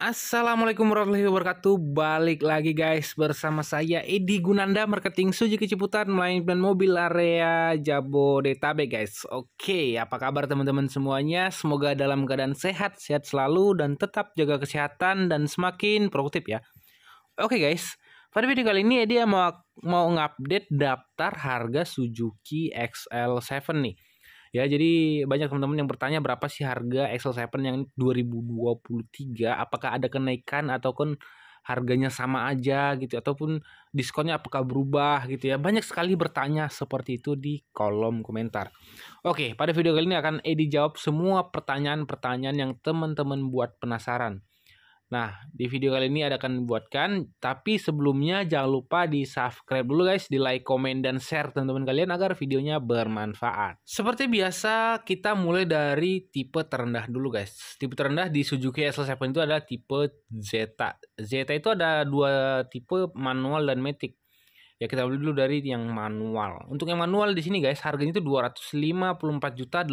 Assalamualaikum warahmatullahi wabarakatuh Balik lagi guys bersama saya Edi Gunanda Marketing Suzuki Ciputat Melainkan mobil area Jabodetabek guys Oke apa kabar teman-teman semuanya Semoga dalam keadaan sehat, sehat selalu Dan tetap jaga kesehatan dan semakin produktif ya Oke guys pada video kali ini Edi mau, mau ngupdate daftar harga Suzuki XL7 nih Ya, jadi banyak teman-teman yang bertanya berapa sih harga Excel 7 yang 2023? Apakah ada kenaikan ataupun harganya sama aja gitu ataupun diskonnya apakah berubah gitu ya. Banyak sekali bertanya seperti itu di kolom komentar. Oke, pada video kali ini akan Edi jawab semua pertanyaan-pertanyaan yang teman-teman buat penasaran. Nah, di video kali ini ada akan dibuatkan, tapi sebelumnya jangan lupa di subscribe dulu guys, di like, komen, dan share teman-teman kalian agar videonya bermanfaat. Seperti biasa, kita mulai dari tipe terendah dulu guys. Tipe terendah di Suzuki SL7 itu adalah tipe Zeta. Zeta itu ada dua tipe manual dan matic. Ya kita beli dulu dari yang manual. Untuk yang manual di sini guys, harganya itu 254.800.000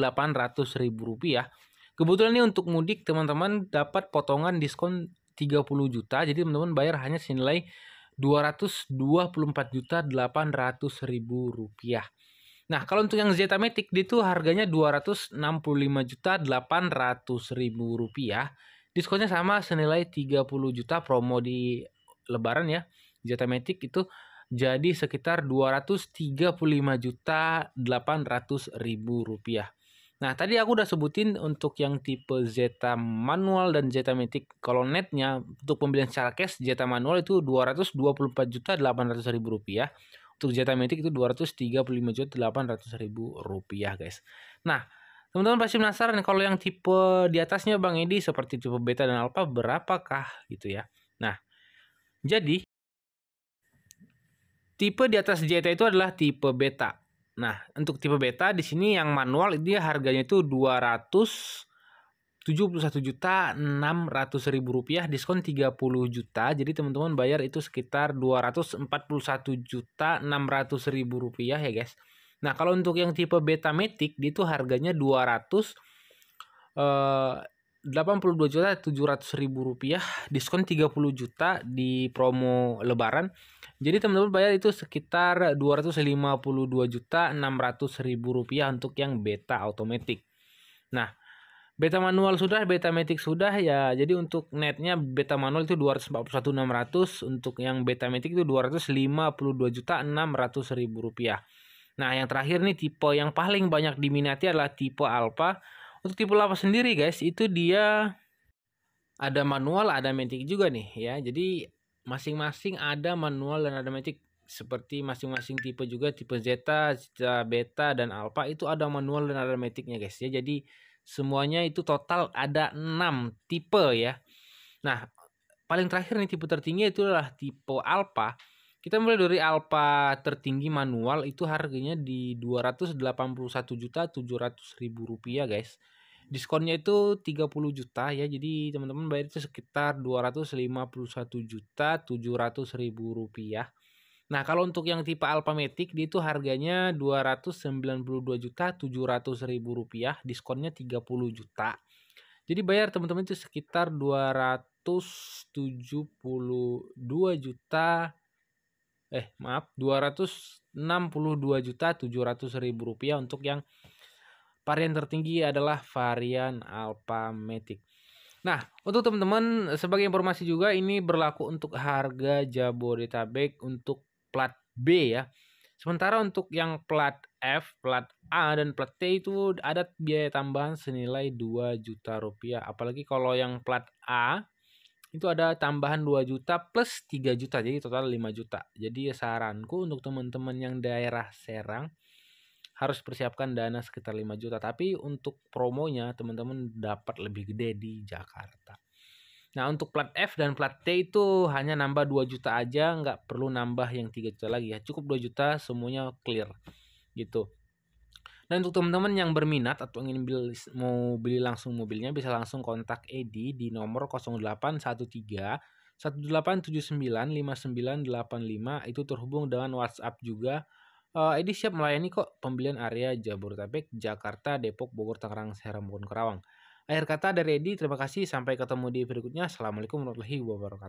rupiah Kebetulan ini untuk mudik teman-teman dapat potongan diskon 30 juta. Jadi teman-teman bayar hanya senilai 224 juta 800 ribu rupiah. Nah, kalau untuk yang Zeta Matic itu harganya 265 juta 800 ribu rupiah. Diskonnya sama senilai 30 juta promo di lebaran ya. Zeta Matic itu jadi sekitar 235 juta 800 ribu rupiah. Nah, tadi aku udah sebutin untuk yang tipe Zeta manual dan Zeta Matic. Kalau netnya untuk pembelian secara cash Zeta manual itu 224 juta 800 ribu rupiah. Untuk Zeta Matic itu 235 juta 800 ribu rupiah guys. Nah, teman-teman pasti penasaran kalau yang tipe di atasnya Bang Edi seperti tipe Beta dan Alpha berapakah gitu ya. Nah, jadi tipe di atas Zeta itu adalah tipe Beta Nah, untuk tipe beta di sini yang manual dia harganya itu 200 71 juta 600 ribu rupiah diskon 30 juta jadi teman-teman bayar itu sekitar 241 juta 600 ribu rupiah ya guys nah kalau untuk yang tipe beta matic itu harganya 200 eh, 82 juta 700 ribu rupiah diskon 30 juta di promo lebaran jadi teman-teman bayar itu sekitar 252 juta 600 ribu rupiah untuk yang beta automatic nah beta manual sudah beta matic sudah ya jadi untuk netnya beta manual itu ratus untuk yang beta matic itu 252 juta 600 ribu rupiah nah yang terakhir nih tipe yang paling banyak diminati adalah tipe alpha untuk tipe lava sendiri guys, itu dia ada manual, ada matic juga nih ya. Jadi masing-masing ada manual dan ada matic seperti masing-masing tipe juga tipe zeta, zeta beta dan alpha itu ada manual dan ada maticnya guys ya. Jadi semuanya itu total ada 6 tipe ya. Nah, paling terakhir nih tipe tertinggi itu adalah tipe alpha kita mulai dari alpha tertinggi manual itu harganya di juta 281.700.000 rupiah guys. Diskonnya itu 30 juta ya. Jadi teman-teman bayar itu sekitar juta 251.700.000 rupiah. Nah, kalau untuk yang tipe alpha Matic dia itu harganya juta 292.700.000 rupiah, diskonnya 30 juta. Jadi bayar teman-teman itu sekitar 272 juta eh maaf 262 juta 700 ribu rupiah untuk yang varian tertinggi adalah varian Matic. Nah, untuk teman-teman sebagai informasi juga ini berlaku untuk harga Jabodetabek untuk plat B ya. Sementara untuk yang plat F, plat A dan plat T itu ada biaya tambahan senilai 2 juta rupiah. Apalagi kalau yang plat A itu ada tambahan 2 juta plus 3 juta jadi total 5 juta jadi ya saranku untuk teman-teman yang daerah Serang harus persiapkan dana sekitar 5 juta tapi untuk promonya teman-teman dapat lebih gede di Jakarta nah untuk plat F dan plat T itu hanya nambah 2 juta aja nggak perlu nambah yang 3 juta lagi ya cukup 2 juta semuanya clear gitu dan untuk teman-teman yang berminat atau ingin beli, mau beli langsung mobilnya bisa langsung kontak Edi di nomor 0813 1879 5985 itu terhubung dengan WhatsApp juga. Uh, Edi siap melayani kok pembelian area Jabodetabek, Jakarta, Depok, Bogor, Tangerang, Serang, Bogor, Karawang. Akhir kata dari Edi, terima kasih. Sampai ketemu di berikutnya. Assalamualaikum warahmatullahi wabarakatuh.